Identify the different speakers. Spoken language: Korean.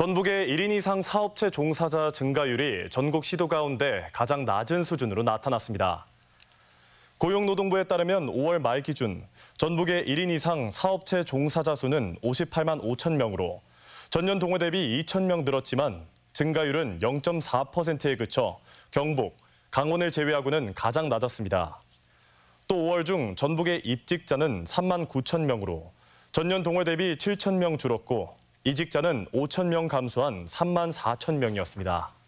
Speaker 1: 전북의 1인 이상 사업체 종사자 증가율이 전국 시도 가운데 가장 낮은 수준으로 나타났습니다. 고용노동부에 따르면 5월 말 기준 전북의 1인 이상 사업체 종사자 수는 58만 5천 명으로 전년 동호 대비 2천 명 늘었지만 증가율은 0.4%에 그쳐 경북, 강원을 제외하고는 가장 낮았습니다. 또 5월 중 전북의 입직자는 3만 9천 명으로 전년 동월 대비 7천 명 줄었고 이직자는 5천 명 감소한 3만 4천 명이었습니다.